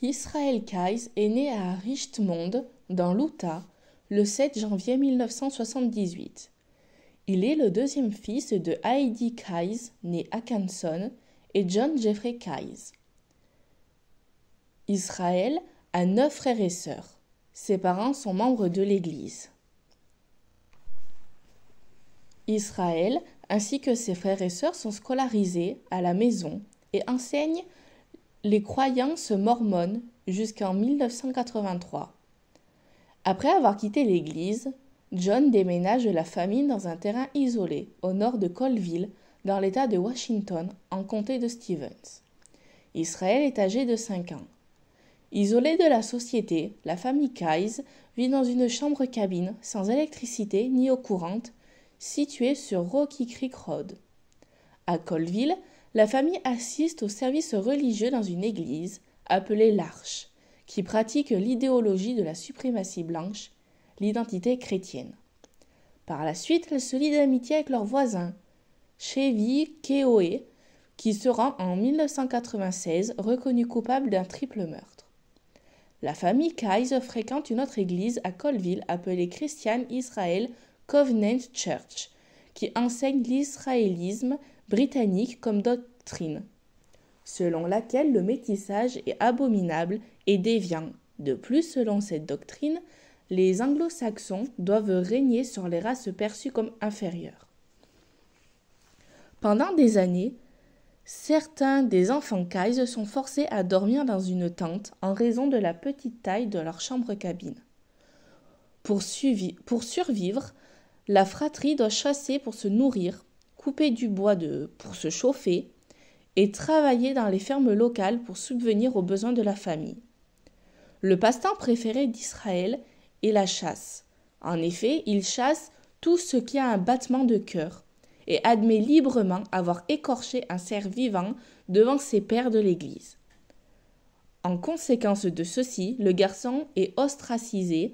Israël Kais est né à Richmond, dans l'Utah, le 7 janvier 1978. Il est le deuxième fils de Heidi Kais, née Canson, et John Jeffrey Kais. Israël a neuf frères et sœurs. Ses parents sont membres de l'Église. Israël, ainsi que ses frères et sœurs, sont scolarisés à la maison et enseignent les se mormones jusqu'en 1983. Après avoir quitté l'Église, John déménage la famille dans un terrain isolé au nord de Colville, dans l'État de Washington, en comté de Stevens. Israël est âgé de 5 ans. Isolée de la société, la famille Kays vit dans une chambre-cabine sans électricité ni eau courante, située sur Rocky Creek Road. À Colville, la famille assiste au service religieux dans une église, appelée l'Arche, qui pratique l'idéologie de la suprématie blanche, l'identité chrétienne. Par la suite, elle se lie d'amitié avec leur voisin, Chevy Keoe, qui sera en 1996 reconnu coupable d'un triple meurtre. La famille Kaiser fréquente une autre église à Colville appelée Christian Israel Covenant Church, qui enseigne l'israélisme britannique comme doctrine, selon laquelle le métissage est abominable et déviant. De plus, selon cette doctrine, les anglo-saxons doivent régner sur les races perçues comme inférieures. Pendant des années, certains des enfants Kaise sont forcés à dormir dans une tente en raison de la petite taille de leur chambre-cabine. pour survivre, la fratrie doit chasser pour se nourrir, couper du bois de, pour se chauffer et travailler dans les fermes locales pour subvenir aux besoins de la famille. Le passe-temps préféré d'Israël est la chasse. En effet, il chasse tout ce qui a un battement de cœur et admet librement avoir écorché un cerf vivant devant ses pères de l'Église. En conséquence de ceci, le garçon est ostracisé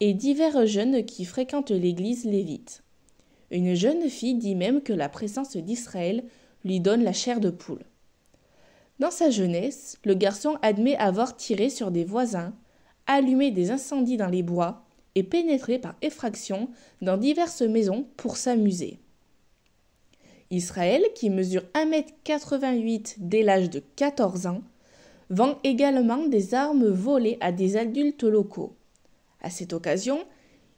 et divers jeunes qui fréquentent l'Église l'évitent. Une jeune fille dit même que la présence d'Israël lui donne la chair de poule. Dans sa jeunesse, le garçon admet avoir tiré sur des voisins, allumé des incendies dans les bois et pénétré par effraction dans diverses maisons pour s'amuser. Israël, qui mesure 1m88 dès l'âge de 14 ans, vend également des armes volées à des adultes locaux. À cette occasion,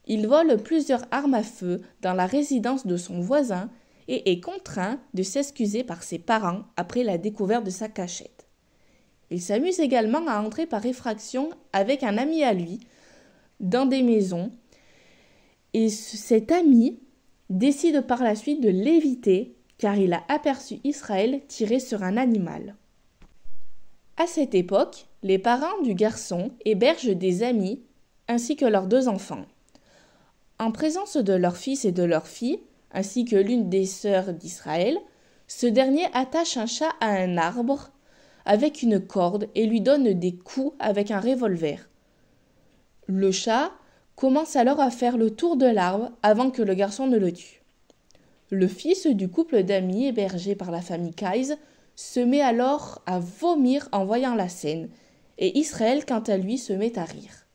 il vole plusieurs armes à feu dans la résidence de son voisin et est contraint de s'excuser par ses parents après la découverte de sa cachette. Il s'amuse également à entrer par effraction avec un ami à lui dans des maisons et cet ami décide par la suite de l'éviter car il a aperçu Israël tiré sur un animal. À cette époque, les parents du garçon hébergent des amis ainsi que leurs deux enfants. En présence de leur fils et de leur fille, ainsi que l'une des sœurs d'Israël, ce dernier attache un chat à un arbre avec une corde et lui donne des coups avec un revolver. Le chat commence alors à faire le tour de l'arbre avant que le garçon ne le tue. Le fils du couple d'amis hébergé par la famille Kaïs se met alors à vomir en voyant la scène, et Israël, quant à lui, se met à rire.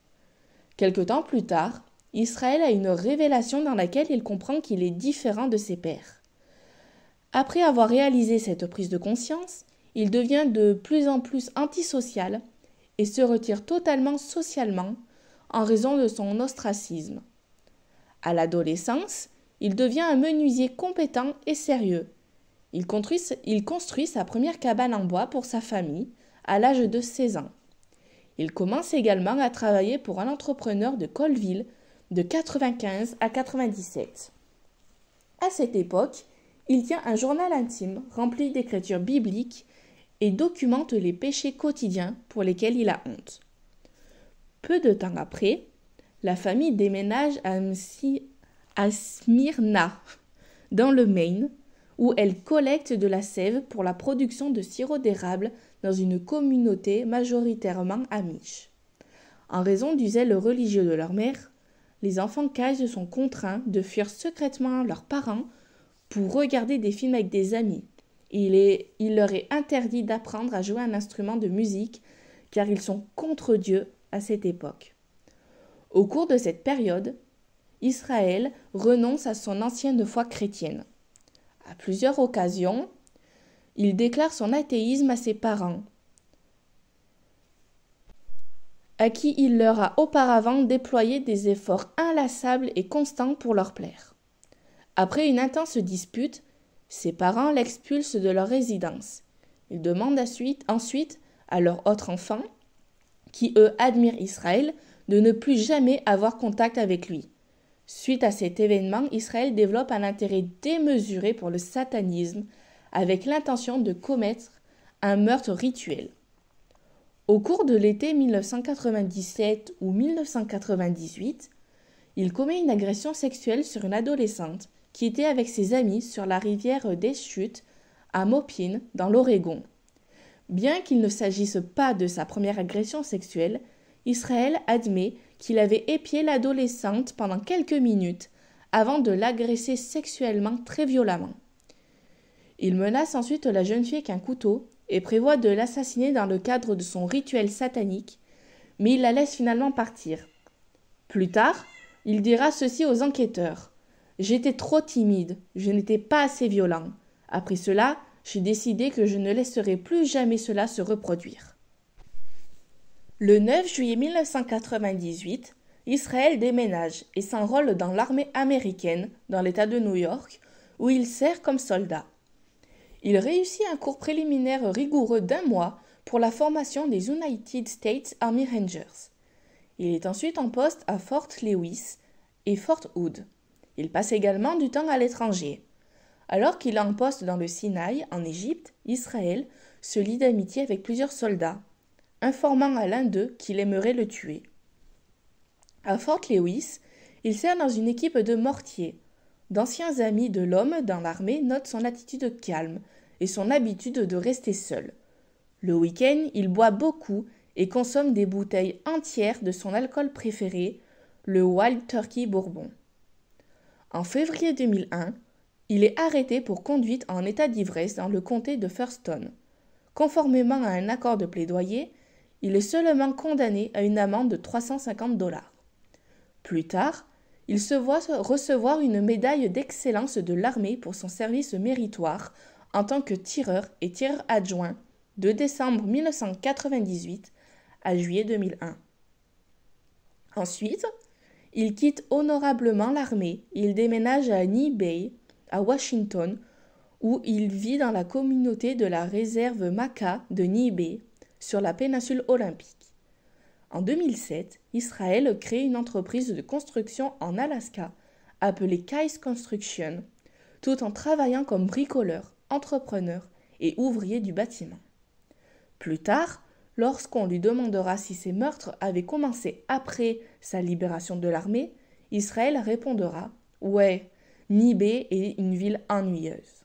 Quelque temps plus tard, Israël a une révélation dans laquelle il comprend qu'il est différent de ses pères. Après avoir réalisé cette prise de conscience, il devient de plus en plus antisocial et se retire totalement socialement en raison de son ostracisme. À l'adolescence, il devient un menuisier compétent et sérieux. Il construit, sa première cabane en bois pour sa famille à l'âge de 16 ans. Il commence également à travailler pour un entrepreneur de Colville de 95 à 97. À cette époque, il tient un journal intime rempli d'écritures bibliques et documente les péchés quotidiens pour lesquels il a honte. Peu de temps après, la famille déménage à, à Smyrna, dans le Maine, où elle collecte de la sève pour la production de sirop d'érable dans une communauté majoritairement amiche. En raison du zèle religieux de leur mère, les enfants Kaïs sont contraints de fuir secrètement leurs parents pour regarder des films avec des amis. Il, il leur est interdit d'apprendre à jouer un instrument de musique car ils sont contre Dieu à cette époque. Au cours de cette période, Israël renonce à son ancienne foi chrétienne. À plusieurs occasions, il déclare son athéisme à ses parents à qui il leur a auparavant déployé des efforts inlassables et constants pour leur plaire. Après une intense dispute, ses parents l'expulsent de leur résidence. Ils demandent ensuite à leur autre enfant, qui eux admirent Israël, de ne plus jamais avoir contact avec lui. Suite à cet événement, Israël développe un intérêt démesuré pour le satanisme, avec l'intention de commettre un meurtre rituel. Au cours de l'été 1997 ou 1998, il commet une agression sexuelle sur une adolescente qui était avec ses amis sur la rivière des Chutes à Mopine, dans l'Oregon. Bien qu'il ne s'agisse pas de sa première agression sexuelle, Israël admet qu'il avait épié l'adolescente pendant quelques minutes avant de l'agresser sexuellement très violemment. Il menace ensuite la jeune fille avec un couteau et prévoit de l'assassiner dans le cadre de son rituel satanique, mais il la laisse finalement partir. Plus tard, il dira ceci aux enquêteurs. J'étais trop timide, je n'étais pas assez violent. Après cela, j'ai décidé que je ne laisserai plus jamais cela se reproduire. Le 9 juillet 1998, Israël déménage et s'enrôle dans l'armée américaine dans l'État de New York, où il sert comme soldat. Il réussit un cours préliminaire rigoureux d'un mois pour la formation des United States Army Rangers. Il est ensuite en poste à Fort Lewis et Fort Hood. Il passe également du temps à l'étranger. Alors qu'il est en poste dans le Sinaï, en Égypte, Israël se lie d'amitié avec plusieurs soldats, informant à l'un d'eux qu'il aimerait le tuer. À Fort Lewis, il sert dans une équipe de mortiers, d'anciens amis de l'homme dans l'armée notent son attitude calme et son habitude de rester seul. Le week-end, il boit beaucoup et consomme des bouteilles entières de son alcool préféré, le Wild Turkey Bourbon. En février 2001, il est arrêté pour conduite en état d'ivresse dans le comté de Thurston. Conformément à un accord de plaidoyer, il est seulement condamné à une amende de 350 dollars. Plus tard, il se voit recevoir une médaille d'excellence de l'armée pour son service méritoire en tant que tireur et tireur adjoint de décembre 1998 à juillet 2001. Ensuite, il quitte honorablement l'armée. Il déménage à ni Bay, à Washington, où il vit dans la communauté de la réserve Maca de Knee sur la péninsule olympique. En 2007, Israël crée une entreprise de construction en Alaska appelée Kais Construction, tout en travaillant comme bricoleur, entrepreneur et ouvrier du bâtiment. Plus tard, lorsqu'on lui demandera si ses meurtres avaient commencé après sa libération de l'armée, Israël répondra Ouais, Nibé est une ville ennuyeuse.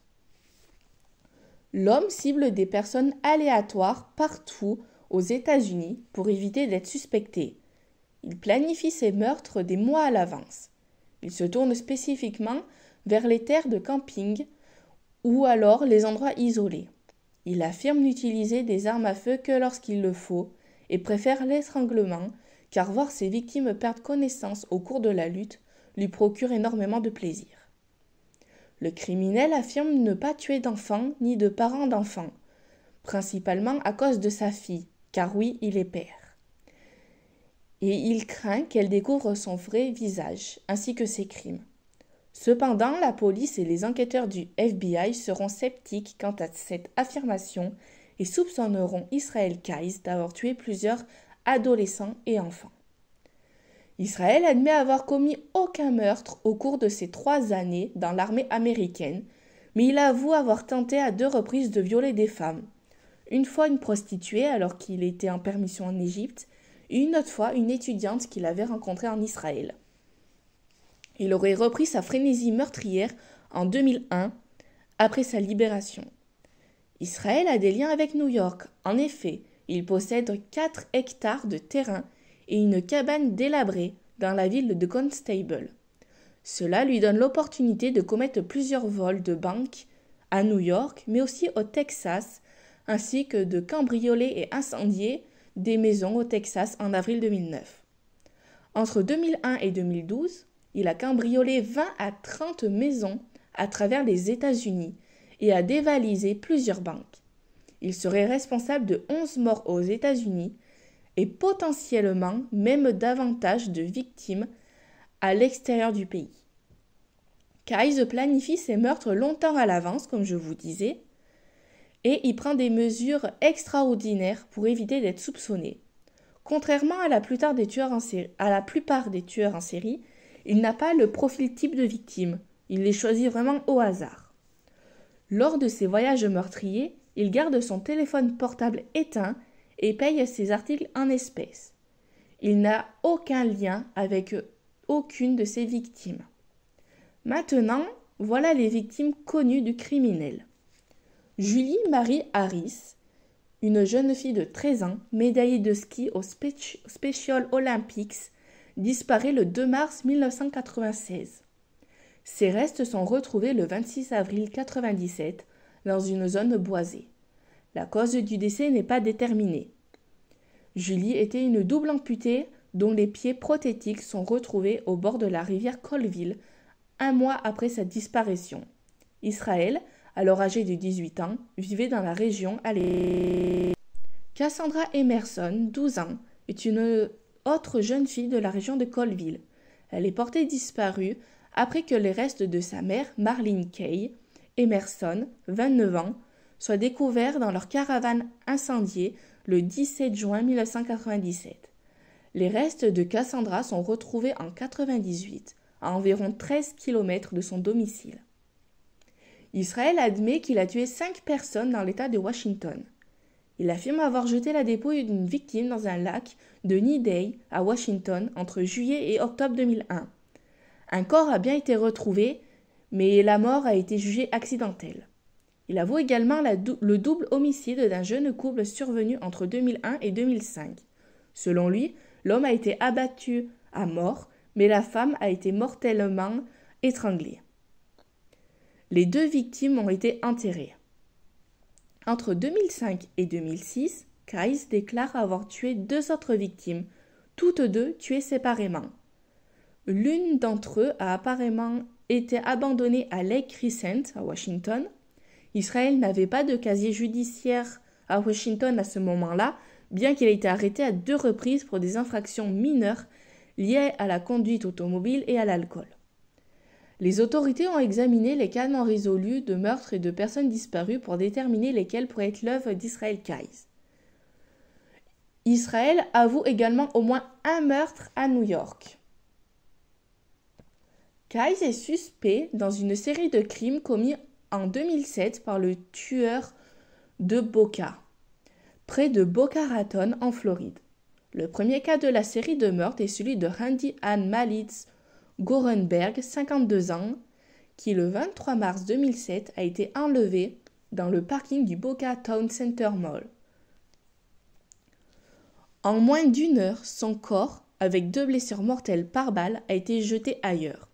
L'homme cible des personnes aléatoires partout aux États-Unis pour éviter d'être suspecté. Il planifie ses meurtres des mois à l'avance. Il se tourne spécifiquement vers les terres de camping ou alors les endroits isolés. Il affirme n'utiliser des armes à feu que lorsqu'il le faut et préfère l'étranglement car voir ses victimes perdre connaissance au cours de la lutte lui procure énormément de plaisir. Le criminel affirme ne pas tuer d'enfants ni de parents d'enfants, principalement à cause de sa fille, car oui, il est père. Et il craint qu'elle découvre son vrai visage, ainsi que ses crimes. Cependant, la police et les enquêteurs du FBI seront sceptiques quant à cette affirmation et soupçonneront Israël Kais d'avoir tué plusieurs adolescents et enfants. Israël admet avoir commis aucun meurtre au cours de ses trois années dans l'armée américaine, mais il avoue avoir tenté à deux reprises de violer des femmes, une fois une prostituée alors qu'il était en permission en Égypte, et une autre fois une étudiante qu'il avait rencontrée en Israël. Il aurait repris sa frénésie meurtrière en 2001, après sa libération. Israël a des liens avec New York. En effet, il possède 4 hectares de terrain et une cabane délabrée dans la ville de Constable. Cela lui donne l'opportunité de commettre plusieurs vols de banque à New York, mais aussi au Texas, ainsi que de cambrioler et incendier des maisons au Texas en avril 2009. Entre 2001 et 2012, il a cambriolé 20 à 30 maisons à travers les États-Unis et a dévalisé plusieurs banques. Il serait responsable de 11 morts aux États-Unis et potentiellement même davantage de victimes à l'extérieur du pays. Kaïs planifie ses meurtres longtemps à l'avance, comme je vous disais, et il prend des mesures extraordinaires pour éviter d'être soupçonné. Contrairement à la, plupart des tueurs en série, à la plupart des tueurs en série, il n'a pas le profil type de victime, il les choisit vraiment au hasard. Lors de ses voyages meurtriers, il garde son téléphone portable éteint et paye ses articles en espèces. Il n'a aucun lien avec aucune de ses victimes. Maintenant, voilà les victimes connues du criminel. Julie Marie Harris, une jeune fille de 13 ans, médaillée de ski aux Special Olympics, disparaît le 2 mars 1996. Ses restes sont retrouvés le 26 avril 1997 dans une zone boisée. La cause du décès n'est pas déterminée. Julie était une double amputée dont les pieds prothétiques sont retrouvés au bord de la rivière Colville un mois après sa disparition. Israël alors âgée de 18 ans, vivait dans la région à Cassandra Emerson, 12 ans, est une autre jeune fille de la région de Colville. Elle est portée disparue après que les restes de sa mère, Marlene Kay, Emerson, 29 ans, soient découverts dans leur caravane incendiée le 17 juin 1997. Les restes de Cassandra sont retrouvés en 1998, à environ 13 km de son domicile. Israël admet qu'il a tué cinq personnes dans l'État de Washington. Il affirme avoir jeté la dépouille d'une victime dans un lac de Niday à Washington entre juillet et octobre 2001. Un corps a bien été retrouvé, mais la mort a été jugée accidentelle. Il avoue également le double homicide d'un jeune couple survenu entre 2001 et 2005. Selon lui, l'homme a été abattu à mort, mais la femme a été mortellement étranglée. Les deux victimes ont été enterrées. Entre 2005 et 2006, Kais déclare avoir tué deux autres victimes, toutes deux tuées séparément. L'une d'entre eux a apparemment été abandonnée à Lake Crescent, à Washington. Israël n'avait pas de casier judiciaire à Washington à ce moment-là, bien qu'il ait été arrêté à deux reprises pour des infractions mineures liées à la conduite automobile et à l'alcool. Les autorités ont examiné les cas non résolus de meurtres et de personnes disparues pour déterminer lesquels pourraient être l'œuvre d'Israël Kais. Israël avoue également au moins un meurtre à New York. Kais est suspect dans une série de crimes commis en 2007 par le tueur de Boca, près de Boca Raton en Floride. Le premier cas de la série de meurtres est celui de Randy Ann Malitz Gorenberg, 52 ans, qui le 23 mars 2007 a été enlevé dans le parking du Boca Town Center Mall. En moins d'une heure, son corps, avec deux blessures mortelles par balle, a été jeté ailleurs.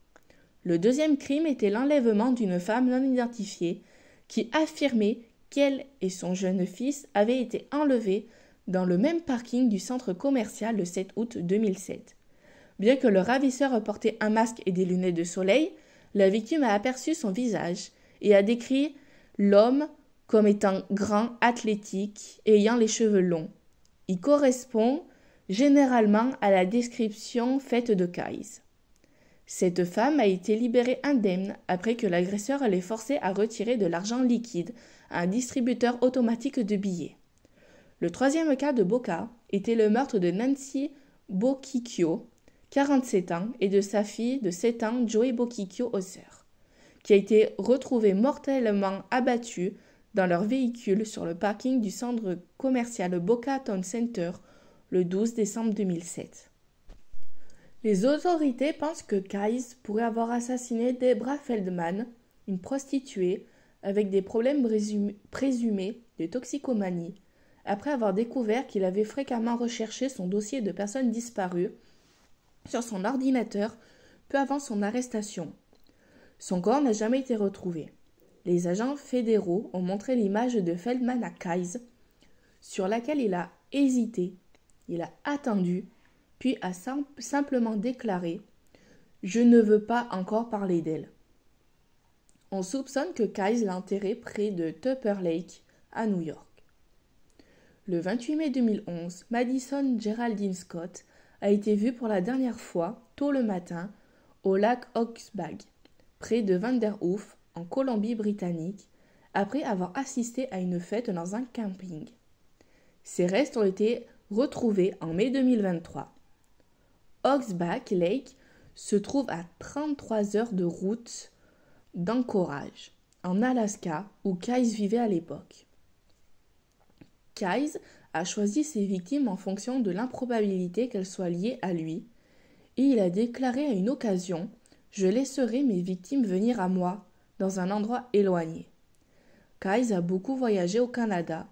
Le deuxième crime était l'enlèvement d'une femme non identifiée qui affirmait qu'elle et son jeune fils avaient été enlevés dans le même parking du centre commercial le 7 août 2007. Bien que le ravisseur ait porté un masque et des lunettes de soleil, la victime a aperçu son visage et a décrit l'homme comme étant grand, athlétique, ayant les cheveux longs. Il correspond généralement à la description faite de Kais. Cette femme a été libérée indemne après que l'agresseur l'ait forcée à retirer de l'argent liquide à un distributeur automatique de billets. Le troisième cas de Boca était le meurtre de Nancy Bokikyo, 47 ans, et de sa fille de 7 ans, Joey Bokikyo Osser, qui a été retrouvée mortellement abattue dans leur véhicule sur le parking du centre commercial Boca Town Center le 12 décembre 2007. Les autorités pensent que Kais pourrait avoir assassiné Debra Feldman, une prostituée avec des problèmes présumés de toxicomanie, après avoir découvert qu'il avait fréquemment recherché son dossier de personnes disparues sur son ordinateur peu avant son arrestation. Son corps n'a jamais été retrouvé. Les agents fédéraux ont montré l'image de Feldman à Kays sur laquelle il a hésité, il a attendu, puis a simplement déclaré Je ne veux pas encore parler d'elle. On soupçonne que Kays l'a enterré près de Tupper Lake, à New York. Le 28 mai 2011, Madison Geraldine Scott a été vu pour la dernière fois tôt le matin au lac Oxbag, près de Vanderhoof, en Colombie-Britannique, après avoir assisté à une fête dans un camping. Ses restes ont été retrouvés en mai 2023. Oxbag Lake se trouve à 33 heures de route d'Anchorage, en Alaska, où Kais vivait à l'époque. Kais a choisi ses victimes en fonction de l'improbabilité qu'elles soient liées à lui, et il a déclaré à une occasion Je laisserai mes victimes venir à moi, dans un endroit éloigné. Kais a beaucoup voyagé au Canada,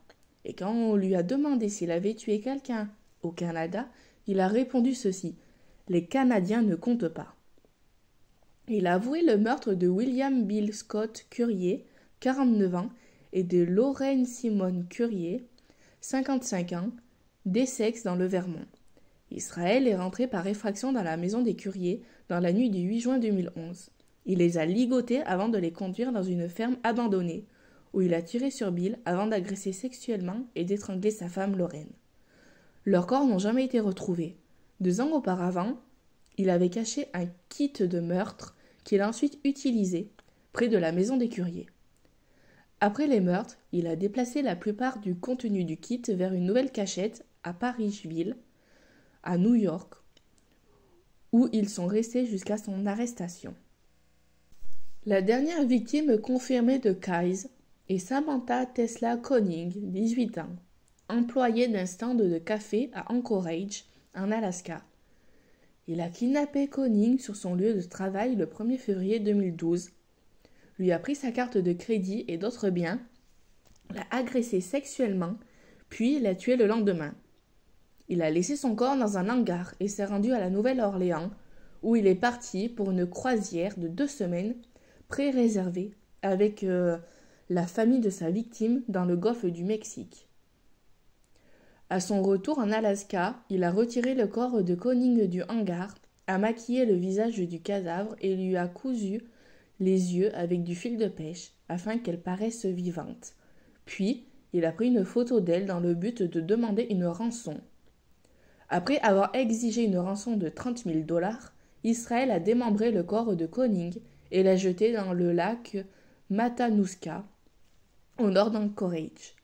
et quand on lui a demandé s'il avait tué quelqu'un au Canada, il a répondu ceci Les Canadiens ne comptent pas. Il a avoué le meurtre de William Bill Scott Currier, 49 ans, et de Lorraine Simone Currier, 55 ans, Dessex dans le Vermont. Israël est rentré par effraction dans la maison des Curiers dans la nuit du 8 juin 2011. Il les a ligotés avant de les conduire dans une ferme abandonnée, où il a tiré sur Bill avant d'agresser sexuellement et d'étrangler sa femme Lorraine. Leurs corps n'ont jamais été retrouvés. Deux ans auparavant, il avait caché un kit de meurtre qu'il a ensuite utilisé près de la maison des Curiers. Après les meurtres, il a déplacé la plupart du contenu du kit vers une nouvelle cachette à Parisville, à New York, où ils sont restés jusqu'à son arrestation. La dernière victime confirmée de Kais est Samantha Tesla Conning, 18 ans, employée d'un stand de café à Anchorage, en Alaska. Il a kidnappé Conning sur son lieu de travail le 1er février 2012 lui a pris sa carte de crédit et d'autres biens, l'a agressé sexuellement, puis l'a tué le lendemain. Il a laissé son corps dans un hangar et s'est rendu à la Nouvelle-Orléans, où il est parti pour une croisière de deux semaines pré-réservée avec euh, la famille de sa victime dans le golfe du Mexique. À son retour en Alaska, il a retiré le corps de Conning du hangar, a maquillé le visage du cadavre et lui a cousu les yeux avec du fil de pêche, afin qu'elle paraisse vivante. Puis, il a pris une photo d'elle dans le but de demander une rançon. Après avoir exigé une rançon de 30 000 dollars, Israël a démembré le corps de Koning et l'a jeté dans le lac Matanuska, au nord d'Anchorage.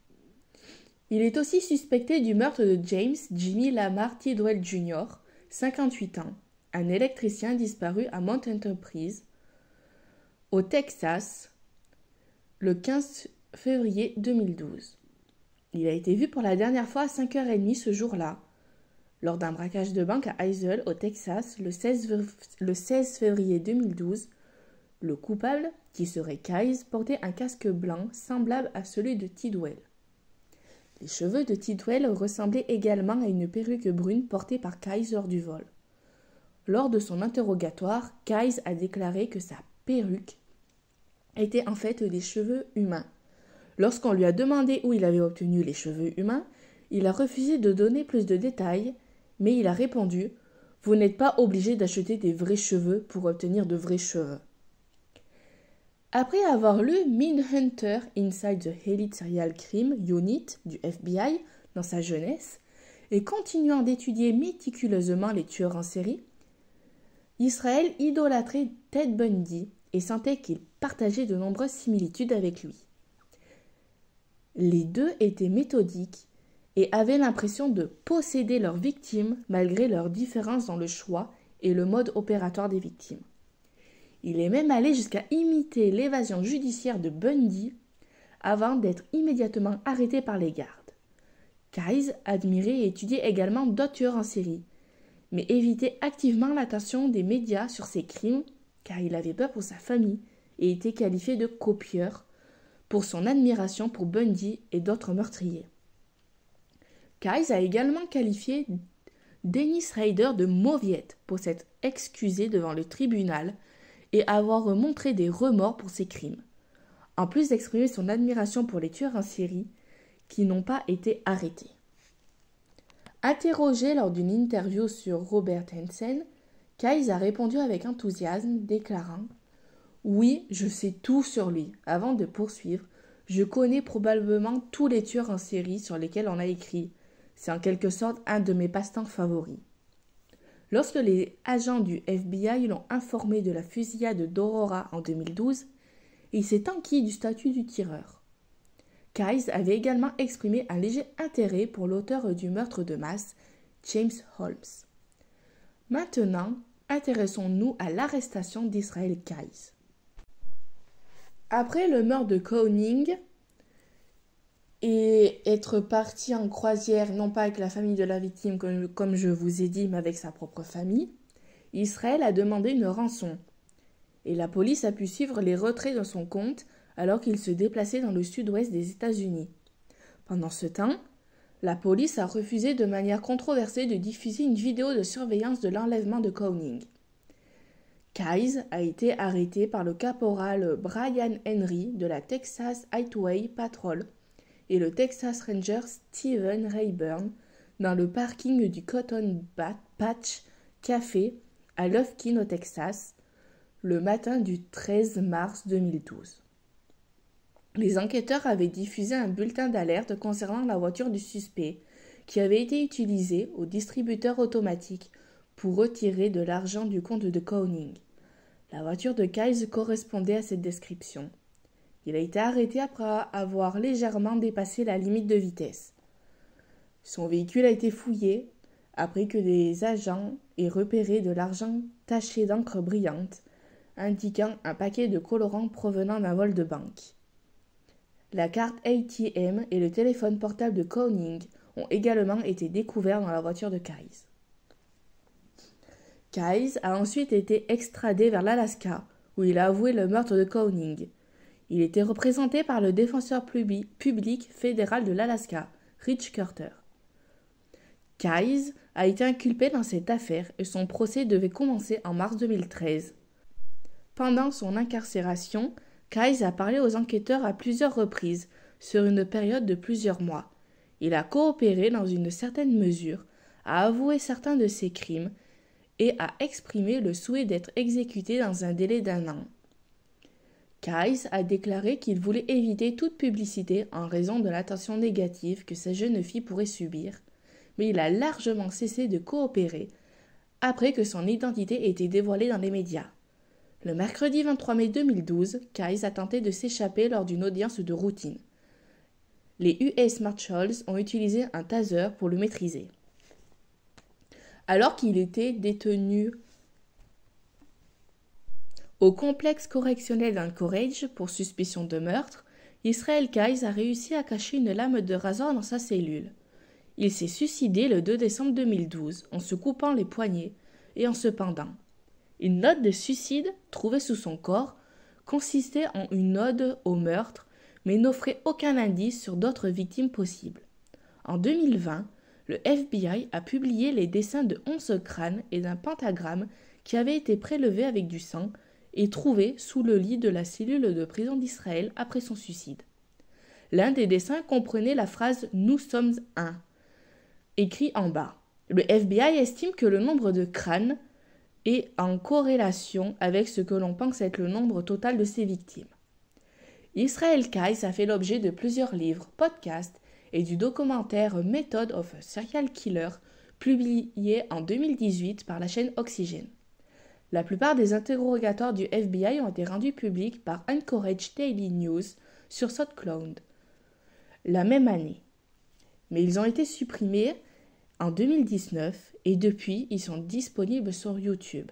Il est aussi suspecté du meurtre de James Jimmy Lamar Tidwell Jr., 58 ans, un électricien disparu à Mount Enterprise, au Texas le 15 février 2012. Il a été vu pour la dernière fois à 5h30 ce jour-là, lors d'un braquage de banque à Isle, au Texas le 16, le 16 février 2012. Le coupable, qui serait Kais, portait un casque blanc semblable à celui de Tidwell. Les cheveux de Tidwell ressemblaient également à une perruque brune portée par Kais lors du vol. Lors de son interrogatoire, Kais a déclaré que sa perruque étaient en fait des cheveux humains. Lorsqu'on lui a demandé où il avait obtenu les cheveux humains, il a refusé de donner plus de détails, mais il a répondu Vous n'êtes pas obligé d'acheter des vrais cheveux pour obtenir de vrais cheveux. Après avoir lu Hunter Inside the Elite Serial Crime Unit du FBI dans sa jeunesse, et continuant d'étudier méticuleusement les tueurs en série, Israël idolâtrait Ted Bundy et sentait qu'il partageait de nombreuses similitudes avec lui. Les deux étaient méthodiques et avaient l'impression de posséder leurs victimes malgré leurs différences dans le choix et le mode opératoire des victimes. Il est même allé jusqu'à imiter l'évasion judiciaire de Bundy avant d'être immédiatement arrêté par les gardes. Kays admirait et étudiait également d'autres tueurs en série, mais évitait activement l'attention des médias sur ses crimes car il avait peur pour sa famille et était qualifié de copieur pour son admiration pour Bundy et d'autres meurtriers. Kays a également qualifié Dennis Ryder de mauviette pour s'être excusé devant le tribunal et avoir montré des remords pour ses crimes. En plus d'exprimer son admiration pour les tueurs en série qui n'ont pas été arrêtés. Interrogé lors d'une interview sur Robert Henson, Keyes a répondu avec enthousiasme, déclarant Oui, je sais tout sur lui. Avant de poursuivre, je connais probablement tous les tueurs en série sur lesquels on a écrit. C'est en quelque sorte un de mes passe-temps favoris. Lorsque les agents du FBI l'ont informé de la fusillade d'Aurora en 2012, il s'est enquis du statut du tireur. Keyes avait également exprimé un léger intérêt pour l'auteur du meurtre de masse, James Holmes. Maintenant, intéressons-nous à l'arrestation d'Israël Kais. Après le meurtre de Koenig et être parti en croisière, non pas avec la famille de la victime comme, comme je vous ai dit, mais avec sa propre famille, Israël a demandé une rançon. Et la police a pu suivre les retraits de son compte alors qu'il se déplaçait dans le sud-ouest des États-Unis. Pendant ce temps, la police a refusé de manière controversée de diffuser une vidéo de surveillance de l'enlèvement de Cowning. Keyes a été arrêté par le caporal Brian Henry de la Texas Highway Patrol et le Texas Ranger Steven Rayburn dans le parking du Cotton Patch Café à Lufkin au Texas le matin du 13 mars 2012 les enquêteurs avaient diffusé un bulletin d'alerte concernant la voiture du suspect, qui avait été utilisée au distributeur automatique pour retirer de l'argent du compte de Koenig. La voiture de Kais correspondait à cette description. Il a été arrêté après avoir légèrement dépassé la limite de vitesse. Son véhicule a été fouillé après que des agents aient repéré de l'argent taché d'encre brillante, indiquant un paquet de colorants provenant d'un vol de banque. La carte ATM et le téléphone portable de Corning ont également été découverts dans la voiture de Keyes. Keyes a ensuite été extradé vers l'Alaska, où il a avoué le meurtre de Corning. Il était représenté par le défenseur public fédéral de l'Alaska, Rich Carter. Keyes a été inculpé dans cette affaire et son procès devait commencer en mars 2013. Pendant son incarcération, Kais a parlé aux enquêteurs à plusieurs reprises, sur une période de plusieurs mois. Il a coopéré dans une certaine mesure, a avoué certains de ses crimes et a exprimé le souhait d'être exécuté dans un délai d'un an. Kais a déclaré qu'il voulait éviter toute publicité en raison de l'attention négative que sa jeune fille pourrait subir, mais il a largement cessé de coopérer après que son identité ait été dévoilée dans les médias. Le mercredi 23 mai 2012, Kais a tenté de s'échapper lors d'une audience de routine. Les US Marshals ont utilisé un taser pour le maîtriser. Alors qu'il était détenu au complexe correctionnel d'Anchorage pour suspicion de meurtre, Israël Kaïs a réussi à cacher une lame de rasoir dans sa cellule. Il s'est suicidé le 2 décembre 2012 en se coupant les poignets et en se pendant. Une note de suicide trouvée sous son corps consistait en une ode au meurtre, mais n'offrait aucun indice sur d'autres victimes possibles. En 2020, le FBI a publié les dessins de onze crânes et d'un pentagramme qui avaient été prélevés avec du sang et trouvés sous le lit de la cellule de prison d'Israël après son suicide. L'un des dessins comprenait la phrase Nous sommes un, écrit en bas. Le FBI estime que le nombre de crânes et en corrélation avec ce que l'on pense être le nombre total de ses victimes. Israel Kais a fait l'objet de plusieurs livres, podcasts et du documentaire Method of a Serial Killer publié en 2018 par la chaîne Oxygen. La plupart des interrogatoires du FBI ont été rendus publics par Anchorage Daily News sur SoundCloud la même année. Mais ils ont été supprimés en 2019 et depuis ils sont disponibles sur YouTube.